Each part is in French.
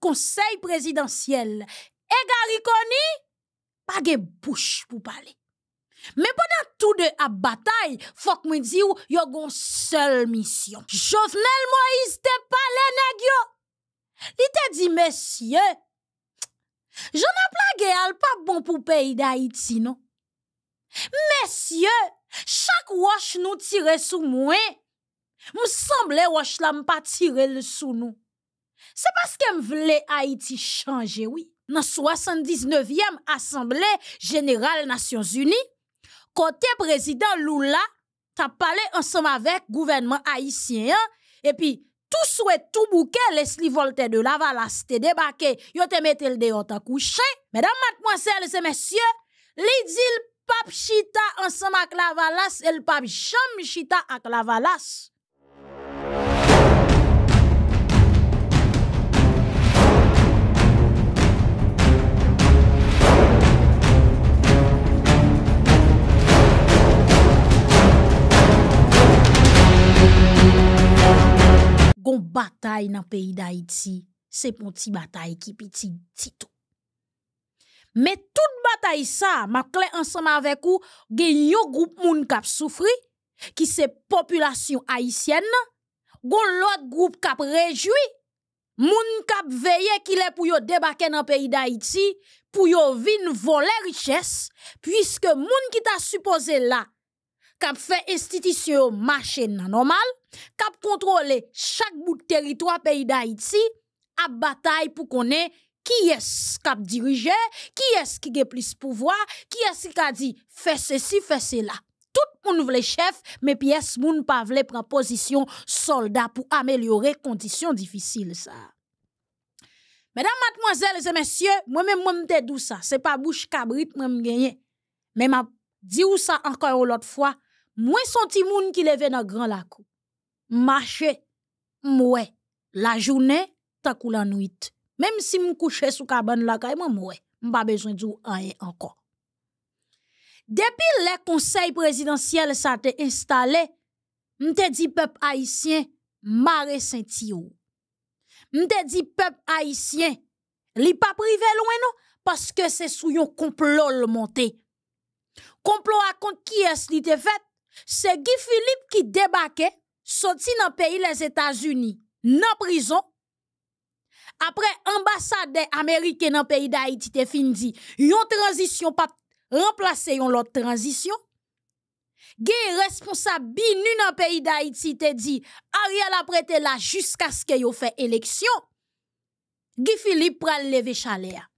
conseil présidentiel et Gary pas de bouche pour parler. Mais pendant tout de la bataille, faut que je vous dise, y a une seule mission. Jovenel Moïse parlé parle, Negio. Il te dit, messieurs, je n'ai pas pas bon pour le pays d'Haïti, non? Messieurs, chaque wash nous tire sous moi, me semble wash la m'a pas tiré le sous nous. C'est parce qu'elle voulait Haïti changer, oui. Dans la 79e Assemblée Générale Nations Unies, côté président Lula parlé ensemble avec le gouvernement haïtien, et puis tout souhait, tout bouquet, Leslie Voltaire de Lavalas te débarqué, yo te metel le yo couché. Mesdames, mademoiselles et messieurs, les li Papchita pap chita ensemble ak Lavalas, le pape chama chita avec Lavalas. bataille dans le pays d'Haïti, c'est une petite bataille qui petit petit Mais toute bataille, ça, ma clé ensemble avec vous, gagne un groupe moun qui souffre, souffert, qui c'est population haïtienne, gon l'autre groupe qui a réjoui, qui a veillé qu'il est débarquer dans le pays d'Haïti, pour vin voler richesse, puisque moun qui t'a supposé là, a fait institution marché nan normal, kap kontrole chaque bout de territoire pays d'Haïti, a bataille pour qu'on ait qui est kap dirigé, qui est ce qui a plus pouvoir, qui est qui a dit fait ceci, fait cela. Tout moun vle chef, mais pièce moun pa vle pren position soldat pour améliorer conditions difficiles ça. Mesdames, mademoiselles et messieurs, moi-même, moi, dis dou ça. C'est pas bouche Cabrit moi, m'gagne. Mais m'a dit ou ça encore l'autre fois. Moins son moun ki qui veulent dans grand lac. moué. La journée, ta kou la nuit. Même si me couchais sous cabane la je n'ai pas besoin d'ou rien encore. Depuis le conseil présidentiel ça te installé, m'te dit peuple haïtien, mare senti ou. M'te dit peuple haïtien, li pas privé loin non, parce que c'est sous yon complot le monté. Complot à compte qui est-ce li te fait? c'est Guy Philippe qui débarquait, sorti dans le pays les États-Unis, dans la prison. Après, ambassade américaine dans le pays d'Haïti te dit, yon transition pas remplacé yon l'autre transition. est responsable binu dans le pays d'Haïti te dit, Ariel a prêté là jusqu'à ce que yon fait élection. Guy Philippe le lever chaleur.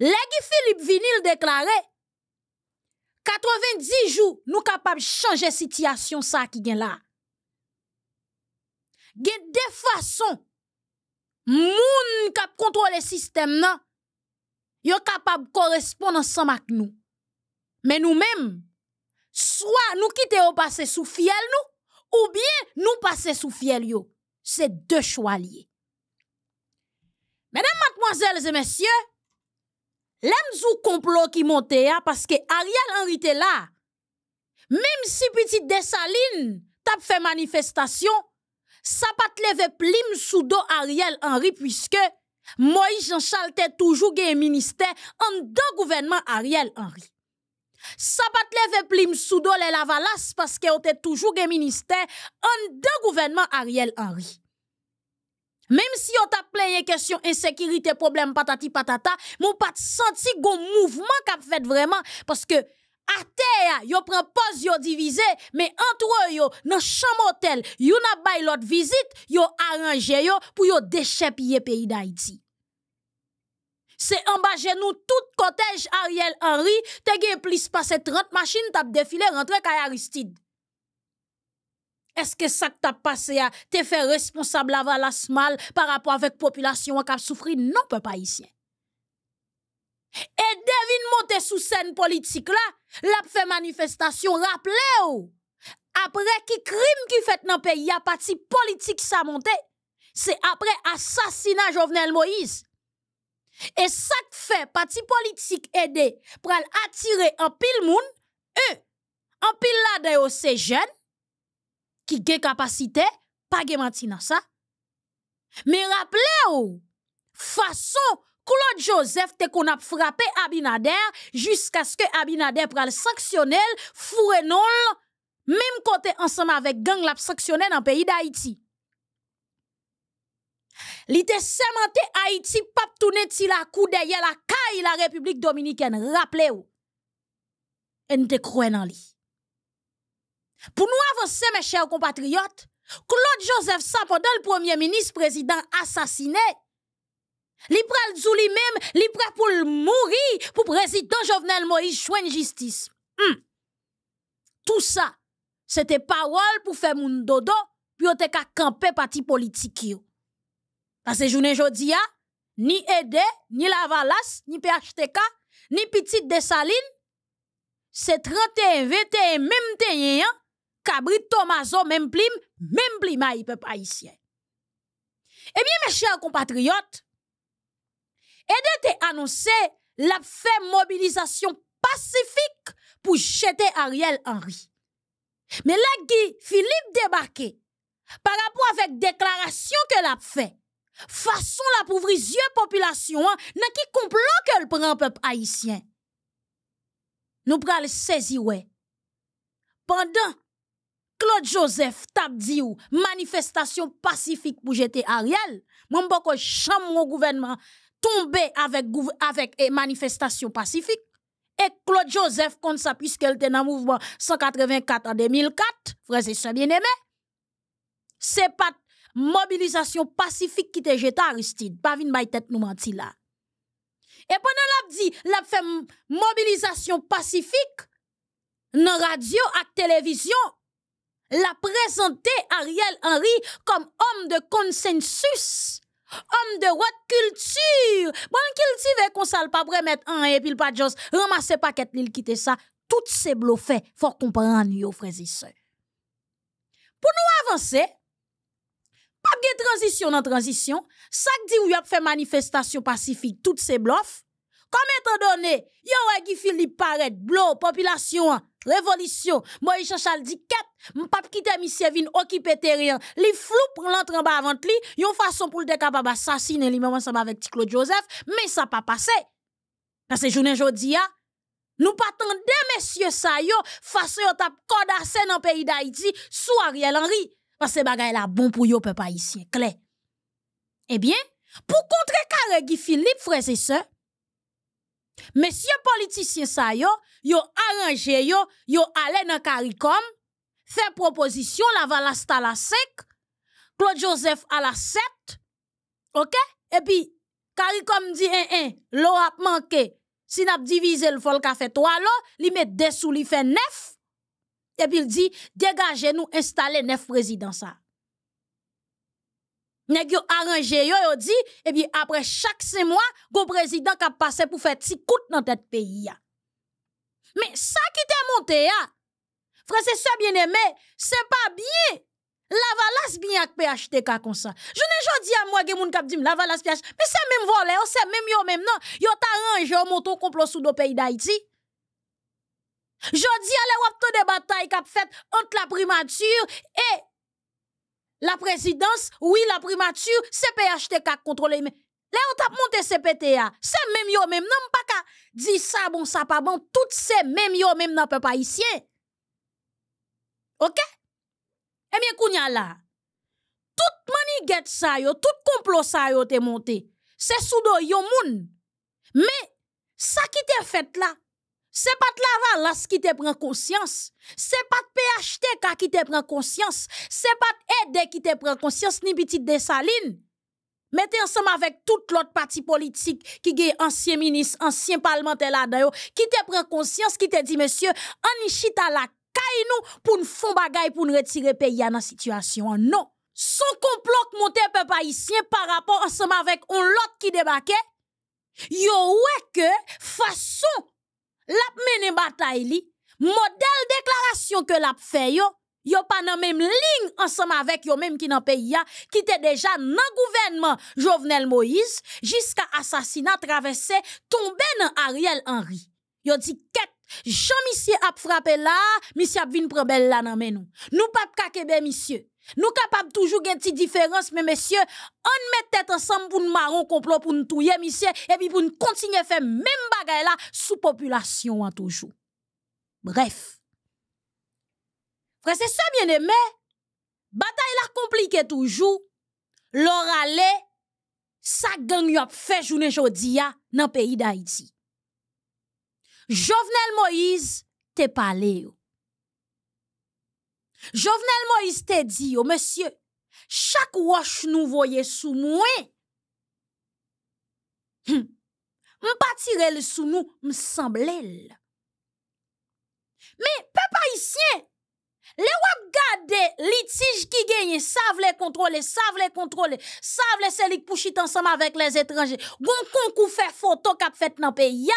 Le Guy Philippe le déclarait, 90 jours, nous capables de changer la situation ça qui est là. Il y a des façons, monde cap le système, non? Yo capable de correspondre ensemble avec nous. Mais nous-mêmes, soit nous quitter au passé sous fiel nous, ou bien nous passer sous fiel C'est deux choix liés. Mesdames, mademoiselles et messieurs, L'emzou complot qui monte hein, parce que Ariel Henry était là, même si petit desaline fait manifestation, ça pas pat Ariel Henry, puisque Moïse Jean Charles toujours toujours ministère ministère en gouvernement Ariel Henry. Sa pat lever plim sous le lavalas, parce que te toujours gen ministère en gouvernement Ariel Henry. Même si on t'a plein question insécurité, problème patati patata, mon pas senti gon mouvement qu'a fait vraiment parce que à terre, yo prend pause yo divisé, mais entre yo, dans chambre hôtel, yo n'a bay l'autre visite, yo arrangé yo pour yo le pays d'Haïti. C'est en bas tout côté Ariel Henry, te gen plus passé 30 machines tap défilé rentrer kay Aristide. Eske sak ta pase a te fe responsable aval asmal Par rapport avek populasyon ak ap soufri non pe pa isyen E devin monte sou sen politik la Lap fe manifestasyon rap le ou Apre ki krim ki fet nan pe ya pati politik sa monte Se apre asasina Jovenel Moïse E sak fe pati politik ede Pre al atire an pil moun E an pil la de yo se jen qui gen capacité, pas de matin ça. Mais rappelez-vous, façon Claude Joseph te a frappé Abinader jusqu'à ce que Abinader prenne sanctionnel, fourre même côté ensemble avec gang la sanctionné dans le pays d'Haïti. L'ité cementé Haïti, pap tourner si la cou derrière la caille la République Dominicaine, rappelez-vous. Et te croyons dans lui. Pour nous avancer, mes chers compatriotes, Claude Joseph sa, le premier ministre président assassiné, Il pral zou même, li pour mourir pour président Jovenel Moïse une justice. Hmm. Tout ça, c'était parole pour faire mon dodo, puis on te camper parti politique Parce que journée ni ede, ni Lavalas, ni PHTK, ni Petite Dessaline, c'est 31 21 même hein. Cabri, Tomaso, même plim, même ah, peuple haïtien. Eh bien, mes chers compatriotes, et de annoncé la fait mobilisation pacifique pour jeter Ariel Henry. Mais là, Guy Philippe débarqué par rapport avec déclaration que l'a fait, façon la pauvre population, hein, dans qui complot que le prend peuple haïtien. Nous le saisir, ouais. Pendant Claude Joseph tap dit manifestation pacifique pour jeter jeter Ariel, bako chambre mon gouvernement tombe avec avec eh, manifestation pacifique. pacifique. Claude Joseph compte ça puisqu'elle était dans le mouvement 184 en 2004, et sœurs bien n'est c'est pas mobilisation pacifique qui te jeté Aristide, pas nous bay tête nous menti la. et pendant la mobilisation pacifique pacifique mobilisation pacifique radio radio la télévision, l'a présenté Ariel Henry comme homme de consensus, homme de haute culture. Bon, cultiver qu'on sale pas mettre un et puis pas juste ramasser paquet l'île quitter ça. Tout ces bluffé, faut comprendre yo frères et Pour nous avancer, pas de transition dans transition, ça dit ou y a fait manifestation pacifique, toutes ces bluffs. Comme étant donné, yo qui Philippe paraît, blo, population, révolution, Moïse Chachal dit, quête M'pap kite monsieur vin okipe terrain. Li flou pour l'antre en bas avant li, yon façon pour le capable assassiner li même ensemble avec Claude Joseph, mais ça pas passé. Parce que journée jodi a, nous pas tendez messieurs ça yo façon yo tap kodasse dans pays d'Haïti sous Ariel Henry parce que bagay la bon pour yo peuple haïtien clair. Eh bien, pour contrer carré Guy Philippe frères et sœurs, messieurs politiciens ça yo, yo arrangé yo, yo allé dans CARICOM fait proposition, la valasta la 5, Claude Joseph à la 7, ok? puis, puis, il dit, dit 1-1, l'eau a manqué, si n'a divisé le fol vol 3 l'eau, il met sous, il fait 9, et puis il dit, dégagez-nous, installez 9 présidents. ça yo aranje yo yo di, et bien après chaque 6 mois go qui a qui pour faire ti faire dans tête pays, ya. pays. ça ça t'est monte ya, Frère, c'est ça bien aimé. C'est pas bien. La valas bien le PHTK comme ça. Je ne jamais dit à moi, gen moun kap la valas Mais c'est même volé, oh, c'est même yo même non. yo ta range, un moto complot sous le pays d'Haïti. J'en dis à l'ewapte de bataille kap fait entre la primature et la présidence. Oui, la primature, c'est PHTK contrôle Mais on yon monté CPTA. C'est même yo même non. pas dis ça bon, ça pas bon. Tout c'est même yo même non, pas ici. OK Eh bien kounya là. Tout get ça yo, tout complot ça yo te monté. C'est sous yon moun. Mais ça qui te fait là, c'est pas de valance qui te prend conscience, c'est pas de PHT qui te prend conscience, c'est pas de e qui te prend conscience ni petite saline. Mettez ensemble avec toute l'autre parti politique qui est ancien ministre, ancien parlementaire là-dedans, qui te prend conscience, qui te dit, monsieur, on y la nous pour nous faire bagay pour nous retirer pays dans la situation. Non. Son complot monté peuple haïtien par rapport ensemble avec un lot qui débarquait, yo ouais que façon la bataille li, modèle déclaration que l'a fait yo, yo pas dans même ligne ensemble avec yo même qui dans pays qui était déjà dans gouvernement Jovenel Moïse jusqu'à assassinat traversé tombé dans Ariel Henry. Yo dit quête Jean michel a frappé là, Michel a vu une belle là dans nous. Nous pas kakebe monsieur. Nous capable toujours gen petite différence mais monsieur, on met tête ensemble pour nous marron complot pour nous tuer, monsieur et puis pour nous continuer faire même bagaille là sous population en toujours. Bref. Frère c'est ça bien-aimé. Bataille la compliquée toujours. L'or aller ça gang a fait journée aujourd'hui dans le pays d'Haïti. Jovenel Moïse te parlé. Jovenel Moïse te dit, monsieur, chaque roche nous voyait sous moi. Hum. pas le sous nous, semblait. Mais, papa, haïtien, Le wap gade litiges qui gagnent savent les contrôler, savent les contrôler, savent les selik pou ensemble ensemble les étrangers. Gon faire photo, photo kap fait le pays,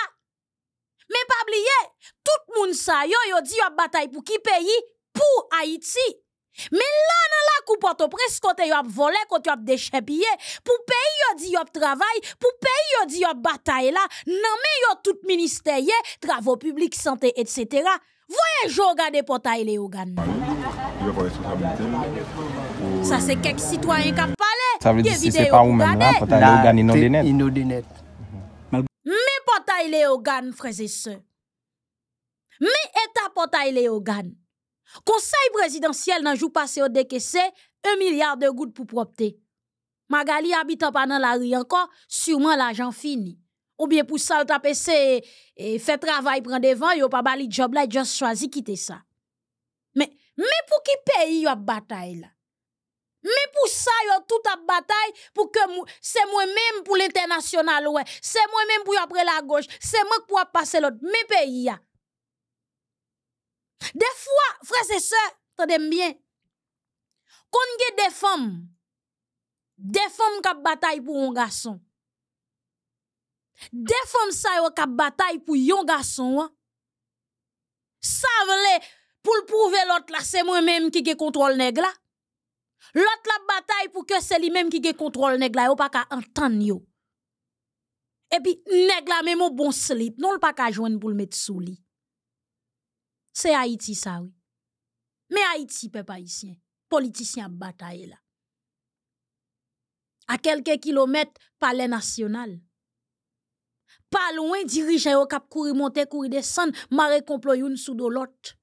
mais pas oublier, tout le monde sait, yo, yo dit, a bataille pour qui pays? Pour Haïti. Mais là, dans la coupe au presse, quand yo a volé, quand yo a déchappé, pour pays, yo dit, yo travail, pour pays, yo dit, yo bataille là, non, mais yo tout ministère, travaux publics, santé, etc. Voyez, je regarde portail et Ça, c'est quelques citoyens qui parlent. Ça veut dire que c'est pas ou même là, portail et Ogan, inodinette. Inodinette portail au frères et sœurs. Mais état portail au organes. Conseil présidentiel n'a joué passé au DKC, un milliard de gouttes pour propter. Magali habitant pendant la rue encore, sûrement l'argent fini. Ou bien pour ça, le et fait travail, prend devant, yon pas bali job là, a choisi quitter ça. Mais, mais pour qui pays yon bataille là? Mais pour ça, yon tout la bataille pour que c'est moi-même pour l'international, ouais. C'est moi-même pour après la gauche. C'est moi pour passer l'autre. Mes pays, Des fois, frères et sœurs, t'en bien. Quand a des femmes, des bataille pour un garçon. Des femmes, ça, yon bataille pour un garçon, hein. Ça veut dire, pour le prouver l'autre là, c'est moi-même qui ai contrôle nègre Lot la bataye pou ke se li menm ki ge kontrol neg la yo pa ka antan yo. E pi neg la menm o bon slip, non l pa ka jwen pou l met sou li. Se Haiti sa wè. Me Haiti pe pa yisyen, politisyen bataye la. A kelke kilometre, pale nasyonal. Pa lwen dirijen yo kap kuri monte, kuri desen, mare komplo youn sou do lote.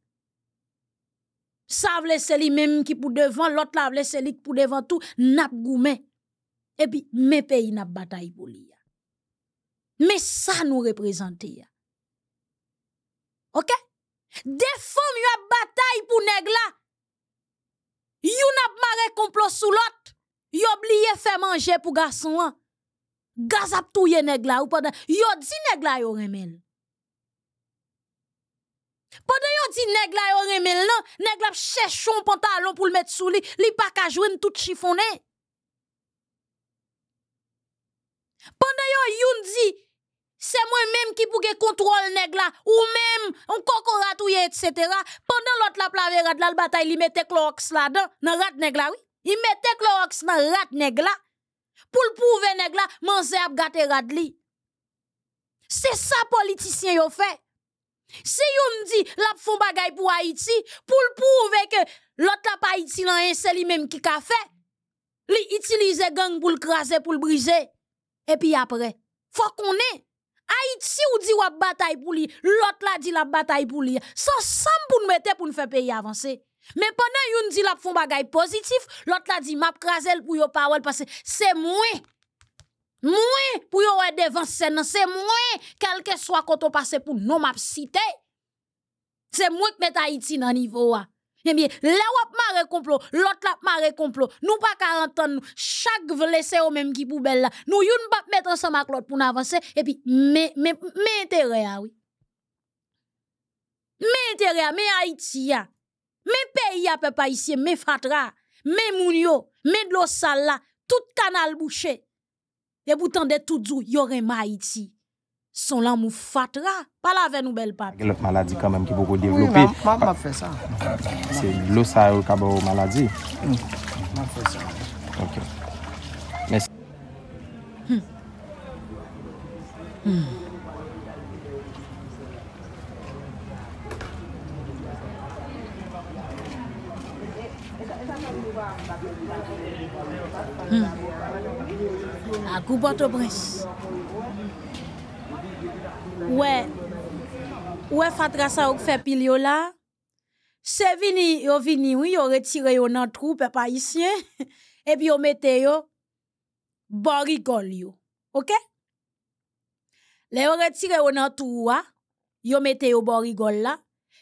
Ça se lui même qui pour devant, l'autre la c'est lui pour devant tout, n'a goumé. Et puis mes pays n'a bataille pour lui. Mais ça nous représente. OK Des femmes y a bataille pour nèg là. You n'a marre complot sous l'autre. Yon oublié faire manger pour garçon. Gaz a touye nèg ou pendant yo dit nèg là yo Pande yo di negla yo remel nan, negla ap chèchon pantalon pou l met sou li, li pa kajwen tout chifonè. Pande yo yon di, se mwen mèm ki pou ge kontrol negla, ou mèm, an kokon ratouye, etc. Pande lot la plave rad la l batay, li met tek loroks la dan, nan rat negla, oui. Li met tek loroks nan rat negla. Poul pou ve negla, man zè ap gate rad li. Se sa politisyen yo fè, Si yon m'di la fon bagay pour Haïti, pour prouver que l'autre la pa Haïti c'est lui-même qui ka fait. Li utilise gang pour le craser, pour le briser. Et puis après, faut qu'on ait. Haïti ou dit wap bataille pour lui, l'autre la dit la bataille pour lui. Sans sam pour nous mettre pour nous faire pays avancer. Mais pendant yon di la fon bagay positif, l'autre la dit m'ap crasel pour yon parole parce que c'est moins. Moi, pour yon devant scène, c'est moins, quel que soit quand on passe pour non m'a cité. C'est moins que met Haïti dans le niveau. Eh bien, là wap m'a complot, l'autre là m'a complot. Nous pas 40 ans, chaque Chaque laisser au même qui poubelle là. Nous yon pas mettre ensemble avec l'autre pour nous avancer. E Et puis, mais, mais, mais intérêt, oui. Mais intérêt, mais Haïti, mais pays, mes peu mes mais fatra, mais mounio, mais de tout canal bouché. Et pourtant, de tout dou, y'aurait Haïti. Son l'amour fatra, pas la veine ou belle a L'autre maladie quand même qui beaucoup développée. Oui, ma, fait ça. C'est l'eau ça a cabo maladie. Mm. Ma fait ça. Ok. Merci. Hmm. Hmm. Hmm à goubato prince Ouais, ouais, Fatra ça ou fait piliola. là. C'est vini, yo vini, oui, yo retiré yo nan trou, papa ici, et puis on mette yo, borigol yo, ok? Le yo retire yo nan trou, ah, yo mette yo borigol là,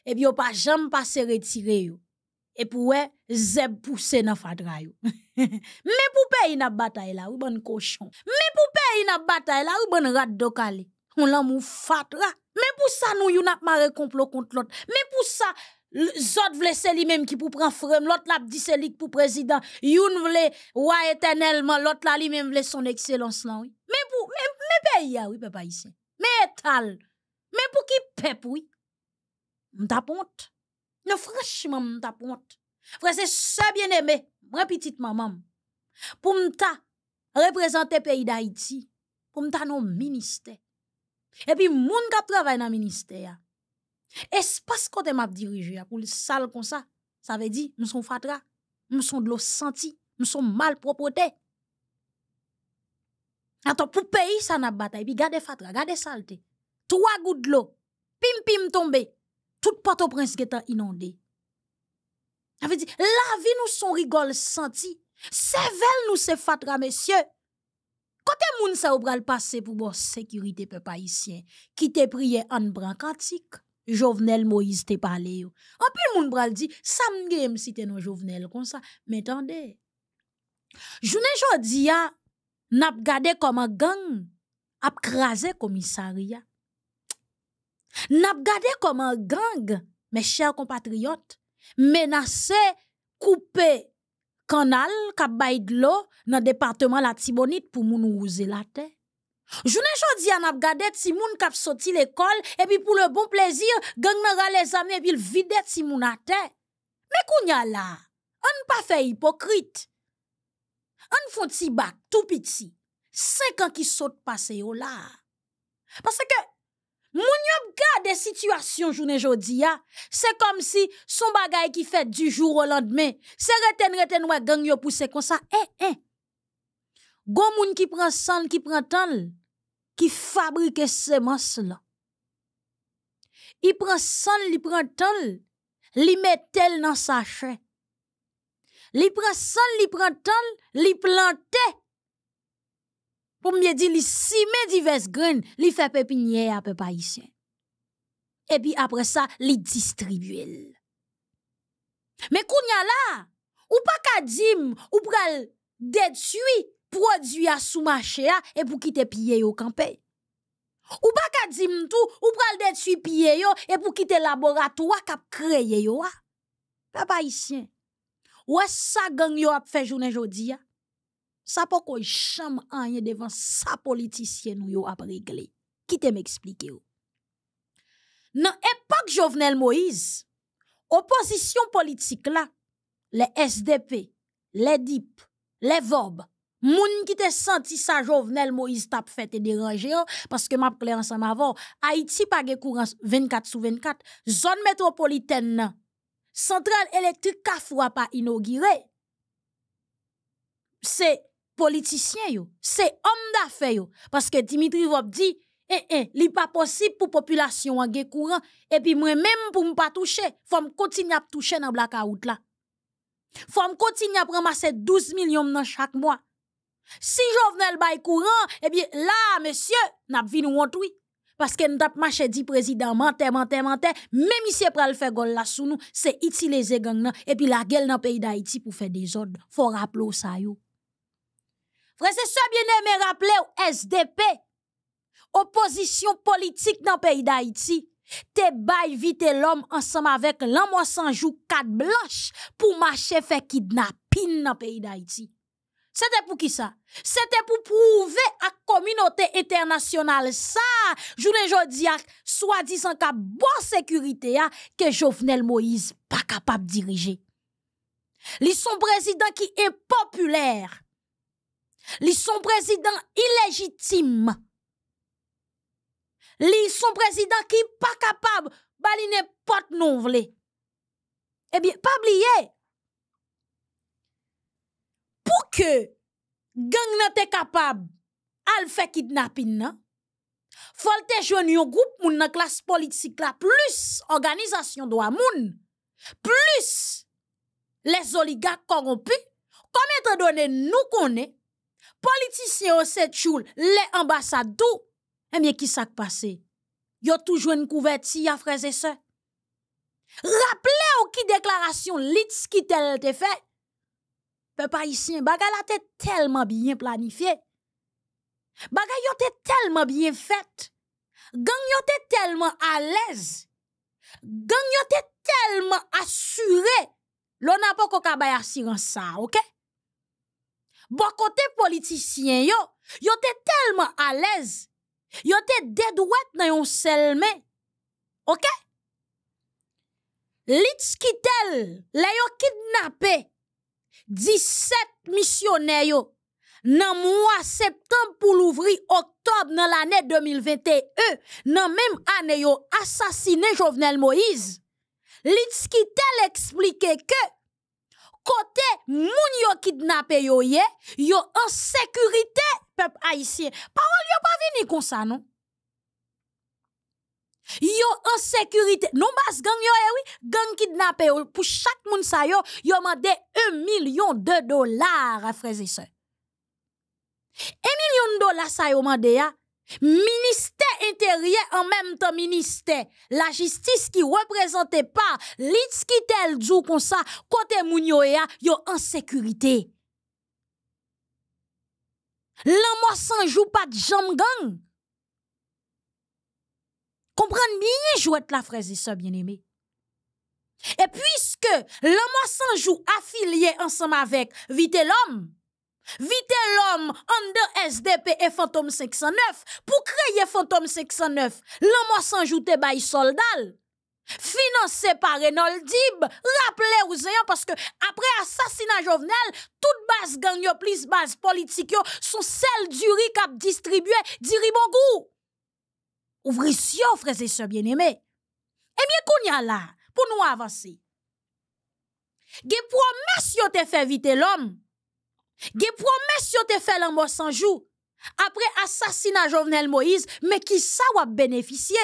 et puis on pas jamais passé retiré yo et pou eux, zeb pousse nan fatra yo. pou payer pour payer batay la ou cochon. Mais Mais pou pe la ou bon dokale. On l'a mou fatra. Mais pour ça, nous yon ap mare complot kont l'autre. Mais pour ça, Zot vle se li même ki pou pran frem, L'autre la dit se lik pou président. youn vle wa éternelment L'autre la li même vle son excellence là. Mais pour pou, mais ya, oui, papa ici. Mais tal. Mais pou pep, oui. Non, franchement, m'ta honte. Frère, c'est ça bien aimé, moi petite maman. Pour m'ta représenter le pays d'Haïti, pour m'ta non ministère. Et puis moun qui travaille dans le ministère. Espace côté m'a dirigé pour le sale comme ça, ça veut dire nous sommes fatra, nous sommes de l'eau senti, nous sommes mal propreté. Attends, pour pays ça n'a bataille, puis gardez fatra, gardez saleté. Trois gouttes d'eau, pim pim tombé tout Port-au-Prince qui est inondé. Ça veut dire, la vie nous son rigole senti. Sevel nous se fatra, messieurs. Kote moun sa ou pral passe pour bon sécurité, qui paisyen, Qui te en en brancatique? Jovenel Moïse te En yo. Anpil moun pral dit, ça m'a si te non Jovenel ça. » Mais attendez. tende. Jounen jodi ya, nap gade un gang, a kraze commissariat. N'a comme un gang, mes chers compatriotes, menacé, coupé canal kap de l'eau dans département la Tibonite pour moun rouser la terre. Je jodi an pas gade ti moun kap sorti l'école et puis pour le bon plaisir gang nan les amis et puis vide ti moun à terre. Mais kounya là, on pas fait hypocrite. On font ti bac tout petit. Cinq ans qui saute passé yo là. Parce que Moun yo gade situation journée jodi ya, c'est comme si son bagay qui fait du jour au lendemain, c'est reten reten wè gang yo pousse kon sa, eh, Eh. Gon moun ki prend san, ki prend tan, ki fabrike semence la. I prend san, li prend li tel dans sa chè. Li prend sang, li prend tan, li plante. Pour me dire, li sime diverses graines, li fait pépinière à peu haïtien. Et puis après ça, li distribue. Mais y a là, ou pas qu'à dim, ou pral détruit produit à sous marché et pour quitter pied au campé. Ou pas qu'à dim tout, ou pral détruit pied yo et pour quitter laboratoire cap créé yo. Papa haïtien. Ou est-ce ça gang yo a fait journée jodi sa pou kon chanm anye devan sa politisyen ou yo ap regle, ki te m eksplike ou. Nan epak Jovenel Moïse, oposisyon politik la, le SDP, le DIP, le VOB, moun ki te santi sa Jovenel Moïse tap fete deranje yo, paske map kli ansan ma vò, Haiti pa ge kourans 24 sou 24, zon metropoliten nan, Sentral Elektrika fwa pa inogire, se, politicien yo c'est homme d'affaires parce que Dimitri Vop dit eh eh n'est pas possible pour population en gain courant et puis moi même pour ne pas toucher faut me continuer à toucher dans blackout là faut me continuer à ramasser 12 millions dans chaque mois si Jovenel bay courant eh bien là monsieur n'a nous ontoui parce que nous avons dit président Mentez, menté même ici pour le faire gol là sous nous c'est utiliser gang nan, et puis la gueule dans le pays d'Haïti pour faire des ordres faut rappeler ça yo Frère, c'est ça bien aimé rappeler au SDP, opposition politique dans le pays d'Haïti. Te bay vite l'homme ensemble avec l'homme sans jou quatre blanches pour marcher faire kidnapping dans le pays d'Haïti. C'était pour qui ça? C'était pour prouver à la communauté internationale ça, Je jodi soit soi-disant qu'à bonne sécurité que Jovenel Moïse pas capable de diriger. Ils sont président qui est populaire li son président illégitime. Li son président qui pas capable baliner pas non vle. Eh bien, pas oublier. Pour que gang n'a pas capable de fait kidnapping il faut te un groupe de la classe politique la plus organisation la moun, plus les oligarques corrompus, comme nous connaissons politiciens, politisyen ou les les le qui bien qui sak passé yo une couverture frères et sœurs. rappelez ou ki déclaration lits qui tel te Peu pe pa ici, la te tellement bien planifié. bagay yo te tellement bien Les gang yo tellement à l'aise. gang yo tellement tellement l'on lona n'a pas ça, ok? Bon côté politicien, yo, yo te à l'aise, yo te dedouet nan yon selme. Ok? Litz kitel, la yo kidnappé 17 missionnaires, yo, nan mois septembre pour l'ouvrir octobre dans l'année 2021, nan même année, yo assassiné Jovenel Moïse. Litz kitel que ke, Côté moun yo kidnappé yo ye, yo en sécurité, peuple haïtien. Parole yo pas vini comme ça, non? Yo en sécurité. Non, bas gang yo, eh oui, gang kidnappé yo, pour chaque moun sa yo, yo mandé 1 million de dollars, frères et sœurs. 1 million de dollars sa yo mandé ya, Ministère intérieur en même temps ministère. La justice qui représentait pas, l'its qui tel djou comme ça, côté moun yo yo en sécurité. L'amour sans joue pas de jam gang. Comprendre bien, jouette la fraise et bien-aimé. Et puisque l'amour sans joue affilié ensemble avec Vite l'homme, Vite l'homme en de SDP et Fantôme 509 pour créer Fantôme 509. L'homme sans joute bail soldat. Financé par Renold Dib, rappelez vous parce que après assassinat Jovenel, toute base gang yo plus base politique sont celles du riz distribué diri bon goût. Ouvrez frères et sœurs bien-aimés. Eh bien qu'on y a là pour nous avancer. Des promesses yo te fait vite l'homme. Des promesses ont été faites en mois sans jour. Après assassinat Jovenel Moïse, mais qui ça va bénéficier?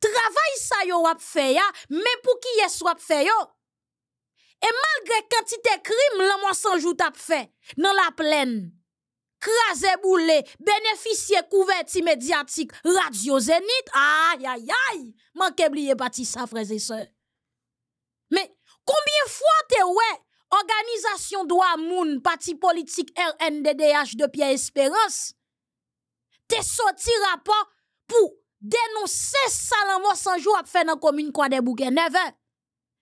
Travail ça yo wap fè ya, mais pour qui est-ce est-ce wap fè yo? Et malgré quantité crime, l'an mois sans jour tap fè, dans la plaine, krasé boule, bénéficier couvert immédiatique, radio zénith, aïe aïe aïe, manke blie pati sa frères. et sœurs. Mais combien fois te ouais? Organisation Droit Moun, parti politique RNDDH de Pierre Espérance, te sorti rapport pour dénoncer Salamo Sanjou à faire dans la commune de des Bouquets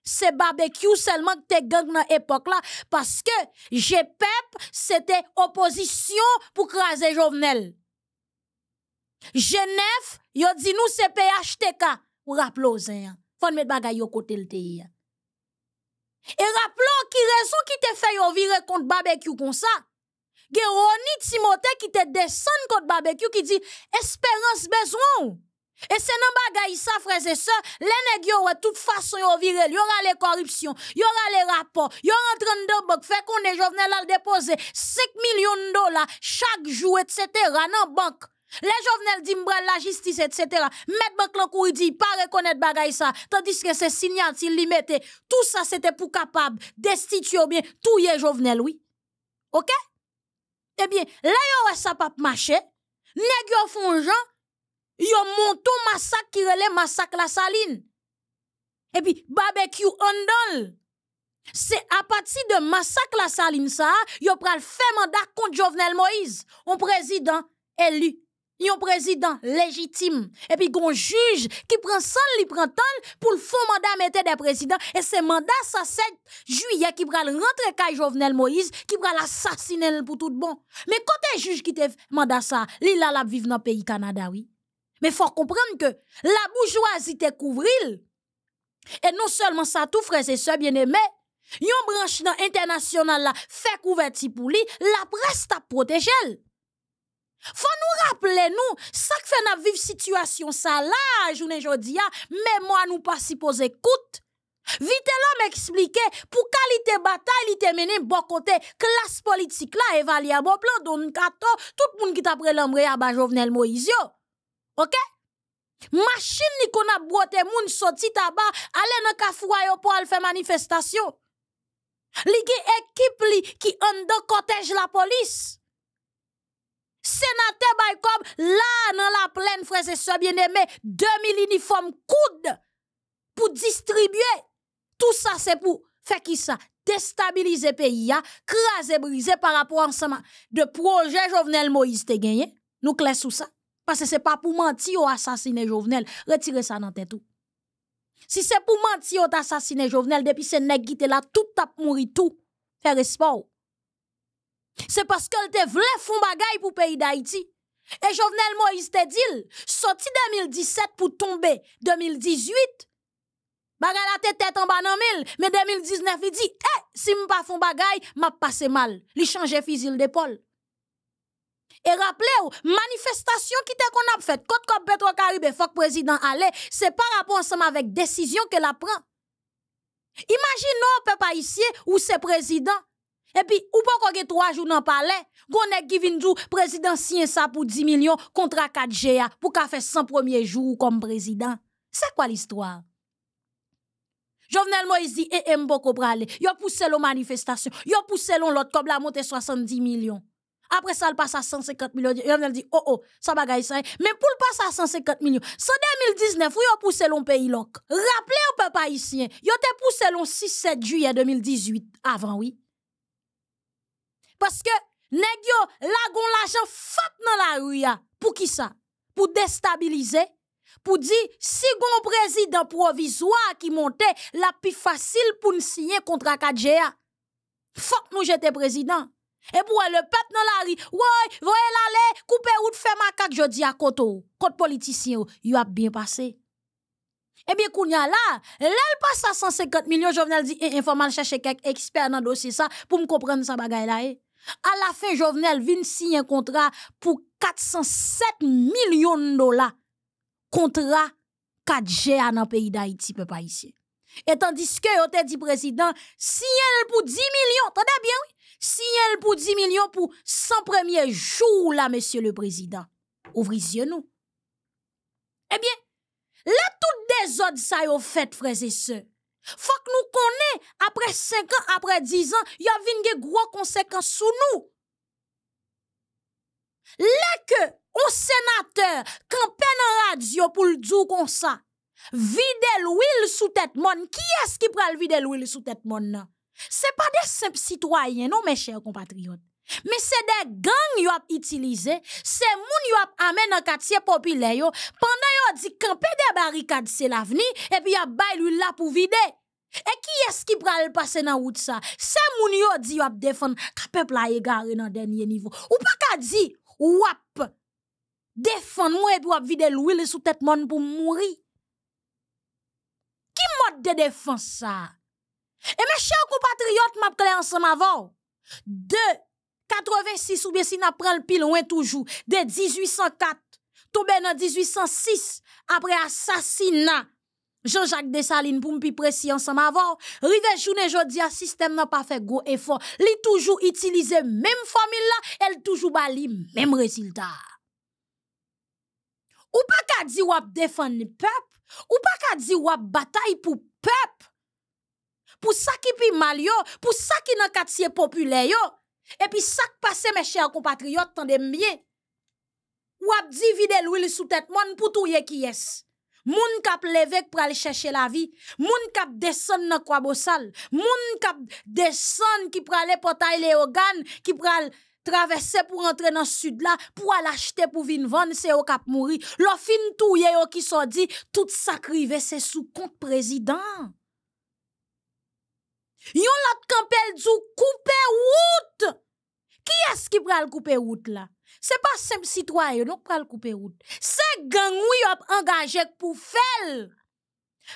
c'est barbecue seulement que t'es gang dans l'époque là, parce que GPEP, c'était opposition pour craser Jovenel. Genève, yo dit nous c'est PHTK, ou rappelez-vous, hein. faut mettre bagaille au côté le pays. Et rappelons qui raison qui te fait virer contre barbecue comme ça. Géroni Timote qui te descend contre barbecue qui dit espérance besoin. Et c'est non bagay ça frères et sœurs, les nèg de toute façon yo viré, yo aura les corruptions, y aura les rapports, yo en train de banques fait qu'on est jovenel à déposer 5 millions de dollars chaque jour etc. dans banque. Les jovenels disent la justice, etc. Mettre banque l'encouri dit, pas reconnaître bagay ça. Tandis que ces signants, ils mettait Tout ça, c'était pour capable destituer bien tout les jovenel, oui. OK? Eh bien, là, yon ça pas marché. Nèg yon font gens, yon monton massacre qui relève massacre la saline. Et puis, barbecue on c'est à partir de massacre la saline ça, yo le fait mandat contre Jovenel Moïse, un président élu yon président légitime et puis un juge qui prend sang li prend pour le fond mandat mettre des présidents et c'est mandat ça 7 juillet qui pral rentrer kay Jovenel Moïse qui pral l'assassiner pour tout bon mais quand côté juge qui te mandat ça li la la vivre dans pays Canada oui mais faut comprendre que la bourgeoisie te couvril et non seulement ça tout frères et sœurs bien-aimés Yon branche dans international la fait couverture pour lui, la presse t'a protégé. Faut nous nous. Ça fait na vivre situation ça là, je vous ah, mais moi, nous pas supposé écoute. Vite l'homme expliquer pour qualité bataille, il était mené bon côté, classe politique là, évalué à bon plan, don kato, tout le monde qui t'a pris l'embré à ah, ben bah, Jovenel Moïse. Ok? Machine ni qu'on a monde, moun sorti tabac, elle dans kafoua yo pour aller faire manifestation. Li équipe li qui en la police sénateur Baïkob, là, dans la plaine, frères et sœurs bien-aimés, 2000 uniformes coudes pour distribuer. Tout ça, c'est pour faire qui ça? Déstabiliser pays, hein? craser, briser par rapport à ensemble de projet Jovenel Moïse te gagné. Nous clés sous ça. Parce que c'est pas pour mentir ou assassiner Jovenel. Retirez ça dans tête tout. Si c'est pour mentir ou assassiner Jovenel, depuis ce nèg qui là, tout tape mourir tout. Faire espoir. C'est parce qu'elle te vle choses bagay le pays d'Haïti. Et Jovenel Moïse te dit, soti 2017 pour tomber 2018. Bagay la te en en ba mille, mais 2019 il dit, eh, si m pa fond bagay, ma passé mal. Il change fusil d'épaule. Et rappelez-vous, vous ki te qu'on ap fèt, kote kop Petro Karibé, fok président, ale, c'est pas rapport ensemble avec décision que la prend. Imaginons, nou non, pas ici ou c'est président. Et puis, ou pas qu'on ait trois jours dans le palais, qu'on ait qui vient président sien ça pour 10 millions, contre 4 ga pour qu'a fait 100 premiers jours comme président. C'est quoi l'histoire? Jovenel Moïse dit, et eh, eh, Mboko prale, yo poussé l'on manifestation, yo poussé l'autre, comme la monte 70 millions. Après ça, le passe à 150 millions. Jovenel dit, oh oh, ça va bagaille ça. Hein. Mais pour le passe à 150 millions, c'est 2019, ou yo poussé l'on pays l'ok. Rappelez au peuple haïtien, yo te poussé l'on 6-7 juillet 2018, avant oui. Parce que yo lagon l'ajan fat nan la rue pour qui ça pour déstabiliser pour dire si gon président provisoire qui montait la pi facile pou signer contre Kadjea. Fok nous, j'étais président. Et pour le peuple dans la rue voyez voye l'aller, coupez ou ma ma jodi je dis à kote côté politicien yu a bien passé. Eh bien kounya là, il passe à 150 millions jovenel di, e informal quelques kek expert nan dossier sa, pour me comprendre ça. » bagay à la fin, Jovenel vient signer un contrat pour 407 millions de dollars. Contrat 4G dans le pays d'Haïti, peu pas ici. Et tandis que, vous te dit président, signer pour 10 millions, t'entends bien, oui? elle pour 10 millions pour 100 premiers jours, là, monsieur le président. Ouvrez nous. Eh bien, là, toutes des autres, ça vous fait, frères et sœurs. Faut que nous connaissions, après 5 ans, après 10 ans, y a des gros conséquences sous nous. Là que, un sénateur, quand en radio pour le dire comme ça, vide l'huile sous tête monde, qui est-ce qui prend le vide l'huile sous tête monde, C'est pas des simples citoyens, non, mes chers compatriotes. Mais c'est des gangs qui ont utilisé, c'est moun qui ont amené dans le quartier populaire, pendant qu'ils ont dit camper des barricades, c'est l'avenir, et puis ils ont bail l'huile là pour vider. Et qui qui qui qui pral passer dans route ça C'est moun yo di yo ap défendre ka peuple ye dans le dernier niveau. Ou pas, ka di, wap, defan mwen epi wap vide lwile sou tête moun pour mourir. Ki mode de défense, ça Et mes chers compatriotes, map clé ensemble avant, De 86 ou bien si na pral pil loin toujours, De 1804, tombé dans 1806, après assassinat. Jean-Jacques Dessalines pou mpi presi an sa ma vò, rive choune jodi a ah, sistem nan pa fe gwo e fon, li toujou itilize menm fomil la, el toujou ba li menm reziltar. Ou pa ka di wap defan ni pep, ou pa ka di wap batay pou pep, pou sa ki pi mal yo, pou sa ki nan kat siye popule yo, epi sa ki pase me chè a kompatriot tan demye, wap di vide lwil sou tèt mon pou tou ye ki yes. Moune kap levek pour aller chercher la vie mon kap descend dans kwa sal, moun kap descend qui pour aller portail léogan qui pour traverser pour entrer dans sud là pour aller acheter pour venir vendre c'est au cap Le lo fin les gens qui sont dit tout sacrivé c'est sous compte président ont la ils du coupé route qui est-ce qui le couper route là Ce n'est pas simple citoyen, va le couper route. C'est gang oui engagé pour faire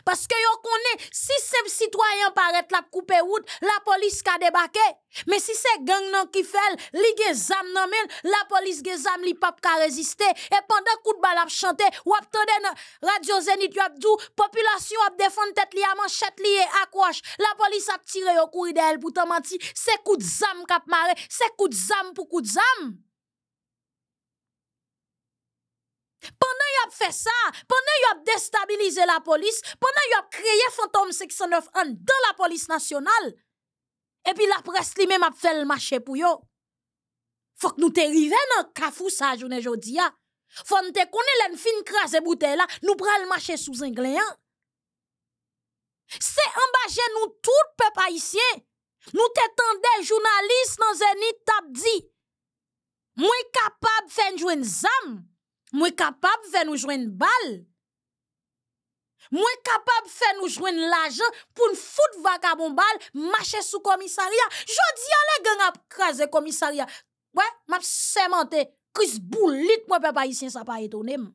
Paske yo konen, si sep sitwayan paret la koupe wout, la polis ka debake. Men si se geng nan kifel, li ge zam nan men, la polis ge zam li pap ka reziste. E pandan kout bal ap chante, wap tade nan radio zenit wap djou, populasyon wap defon tet li a man chet li e akwash. La polis ap tire yo kouri de el pou ta manti, se kout zam kap mare, se kout zam pou kout zam. Pendant qu'ils a fait ça, pendant qu'ils a déstabilisé la police, pendant qu'ils a créé Fantôme 609 en dans la police nationale, et puis la presse lui-même a fait le marché pour yo. Faut que nous t'arrivions dans le ça, journée aujourd'hui. Hein. Faut que nous te les fines crasses et bouteille là, nous prenons le marché sous un gléant. Hein. C'est en nous tout les peuple haïtien. Nous t'attendons des journalistes dans Zenith, t'as dit. Moi capable de faire une zame. Mwen kapap fè nou jwen bal. Mwen kapap fè nou jwen lajan pou n'fout vaka bon bal mache sou komisaria. Jodi ale gen ap kraze komisaria. Mwen ap semente kris boulit mwen pe pa yisyen sa pa etonem.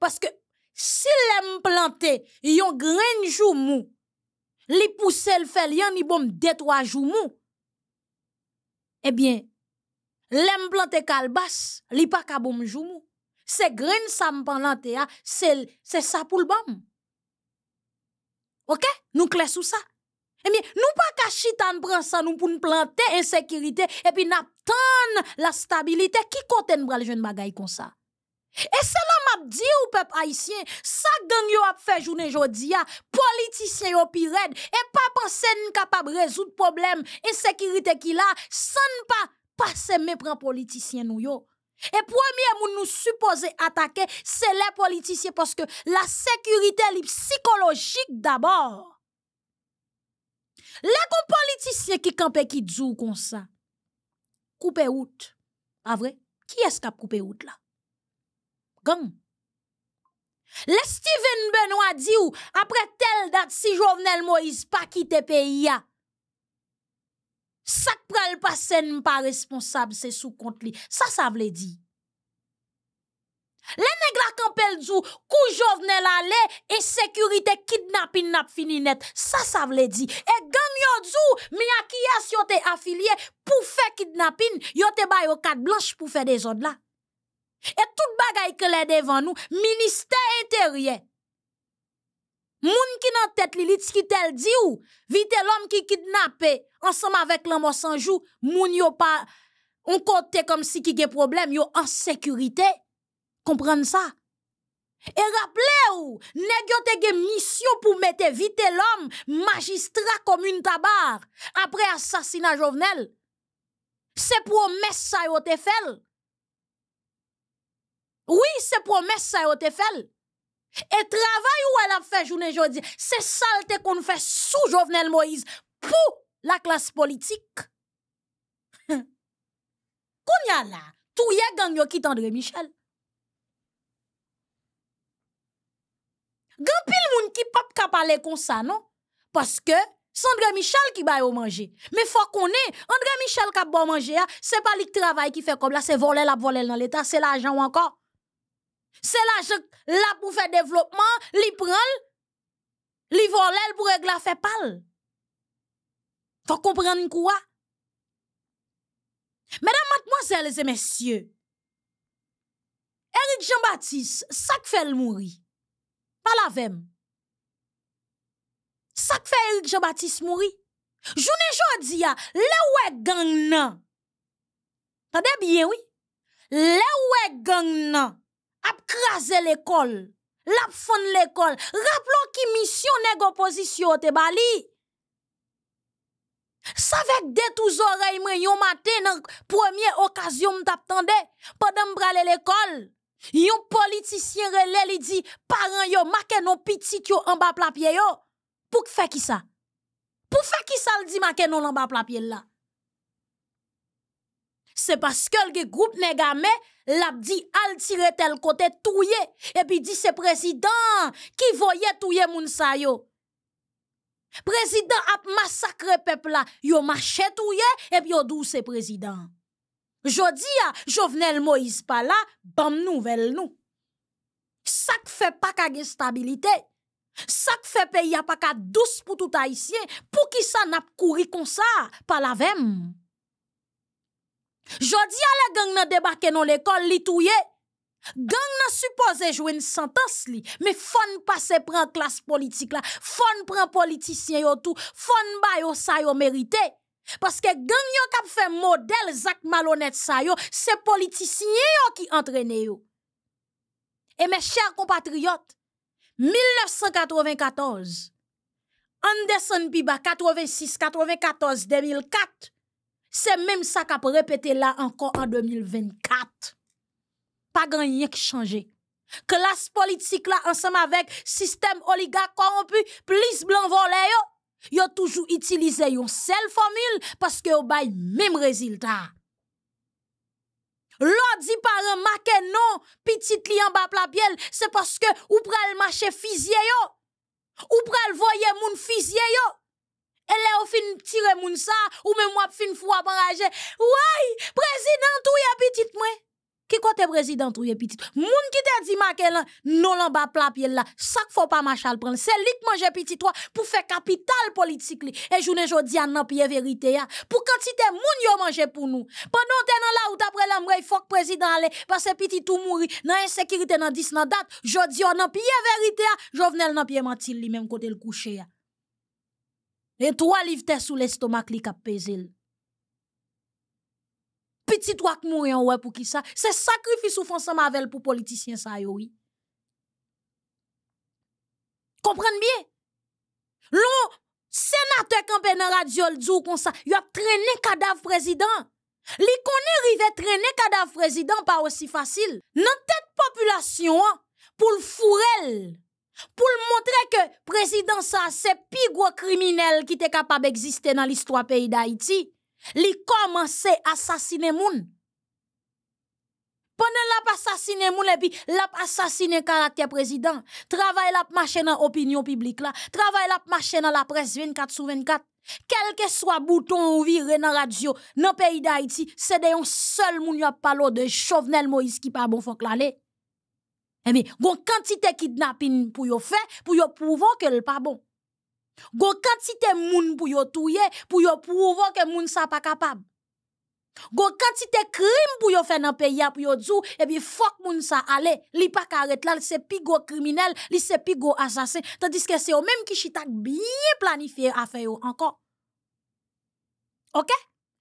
Paske si lè m'plante yon gren jou mou, li pousse l'fel yon ni bom detwa jou mou, ebyen, l'aime planter calbas li pa kaboum joumou. Se gren sa mpalante ya, se, se sa pou l'bam. Ok? Nou kle sou sa. bien, nou pa ka chitan pran sa nou pou planter insekirite, et puis n'attendre la stabilite, ki kote n'bral jen bagay kon sa? E se la map di ou pep haïtien, sa gang yo ap fe journée jodi ya, yo pi red, e pa problème résoudre problème problem, insekirite ki la, san pa se me pran politisyen nou yo. E pwemye moun nou supose atake, se le politisyen, paske la sekurite li psikolojik d'abor. Le kon politisyen ki kampe ki dzou kon sa, koupe wout. A vre, ki eskap koupe wout la? Gon? Le Steven Benoit di ou, apre tel dat si jovnel Moïse pa ki tepe ya, Sak prel pasen m pa responsab se sou kont li. Sa sa vle di. Le negla kampel djou kou jovne la le e sekurite kidnapin nap fininet. Sa sa vle di. E gang yo djou mi a ki yas yo te afilye pou fe kidnapin, yo te bayo kat blanche pou fe de zonla. E tout bagay ke le devan nou, minister ete rye. Moun ki nan tet li lit skitel di ou, vi te lom ki kidnap e. ensemble avec l'homme sans jou, moun yo pas, on côté comme si qui gen problème, yo en sécurité. Comprendre ça? et rappelez ou, nèg yo te gen mission pour mettre vite magistrat comme une tabar après assassinat jovenel. C'est promesse sa yo te fel. Oui, c'est promesse sa yo te fel. Et travail ou a fait fait aujourd'hui, c'est se salte kon fait sous jovenel Moïse pour la classe politique. Qu'on y a là, tout y gang yo qui André Michel. Gan pile moun ki pap ka parler comme ça non parce que c'est André Michel qui va au manger. Mais faut qu'on ait André Michel qui va manger, c'est pas le travail qui fait comme là, c'est voler la voler dans l'état, c'est l'argent encore. C'est l'argent là pour faire développement, li prend, li voler pour régler fait pal. Faut comprendre quoi? Mesdames, mademoiselles et messieurs, Eric Jean-Baptiste, ça fait le mourir. Pas la veine. Ça fait Eric Jean-Baptiste mourir. Joune jodi le wè gang nan. Tade bien, oui? Le wè gang nan. Ap krasé l'école. L'ap fon l'école. Rappelons qui mission nèg opposition te bali. Ça fait que des tous oreilles, moi, yon matin, nan première occasion, m'tapende, pendant m'brale l'école, Un politicien relè, il dit, parent yo, make non petit yo en bas plapie yo. Pour faire qui ça? Pour faire qui ça, il dit make non en bas pied là? C'est parce que le groupe n'est l'a dit, al tire tel côté, touye, et puis dit, c'est président, qui voyait tuer moun sa yo. Président a massacré peuple là, a marché tout et puis yo douce président. Jodi a, Jovenel Moïse pas là, bam nouvelle nous. Ça fait pas ka stabilité. Ça fait pays pas de douce pour tout haïtien, pour qui ça n'a couru comme ça, pas la même. Jodi a la gang n'a débarqué dans l'école, li Gang supposé jouer une sentence li, mais fon passe pran klas politik la, fon pran politicien yo tout fon ba yo sa yo parce que gang yo kap fe model zak malonet sa yo, se politicien yo ki entrene yo. Et mes chers compatriotes, 1994, Anderson Piba 86-94-2004, même même sa kap répété là encore en 2024 pas gagné qui changer. Classe politique là, ensemble avec système oligarque corrompu, plus blanc volé yo, yo toujours utilisé une seule formule parce que yo le même résultat. dit par un maquet non, petit li en bas la biel c'est parce que ou pral marché fisier yo, ou pral le moun fisier yo. Et là, ou fin tire moun sa, ou même moi fin fou à ouay président, tout y a petit qui côté président ou petit? Moun qui t'a dit Makelan, non l'en bas plat pied là. Chaque fois pas machal prendre. C'est lui qui mange petit toi pour faire capital politique li. Et journée jodi nan pied vérité ya. Pour quantité moun yo manger pour nous. Pendant t'es nan là ou après l'ambre, il faut que président allait parce que petit tout mouri dans insécurité dans 10 nan date. Jodi on nan pied vérité ya. Jovenel nan pied mentil li même côté le coucher ya. Et trois livres sous l'estomac li kap pèse petit toi qui mourir en ouais pour qui ça c'est sacrifice ou font ensemble avec pour politicien ça oui comprenez bien l'on sénateur campé dans radio le jour comme ça il a traîné cadavre président li connaît rive traîner cadavre président pas aussi facile dans tête population pour le fourrel pour montrer que président ça c'est pire gros criminel qui était capable d'exister dans l'histoire pays d'Haïti li commencé à assassiner moun. Pendant l'a assassiné moun et puis l'a assassiné caractère président. Travail l'a machine dans opinion publique là, travail l'a machine dans la presse 24 sur 24. Quel que soit bouton ou viré dans radio, dans pays d'Haïti, c'est un seul moun a parlé de Chauvenel Moïse qui pas bon fok l'aller. Eh bien, gon quantité kidnapping pour yo fait, pour yo prouver que le pas bon. Go kantite moun pou yo touye, pou yo pouvo ke moun sa pa kapab. Go kantite krim pou yo fè nan peya pou yo dzou, ebi fok moun sa ale. Li pa karet la, li se pi go kriminel, li se pi go asasen. Tadiske se yo mèm ki chitak biye planifiye afe yo ankon. Ok?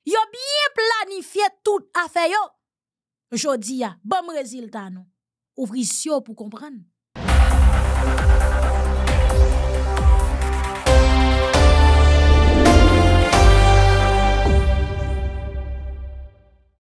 Yo biye planifiye tout afe yo. Jodi ya, bom reziltan nou. Ouvri syo pou kompran.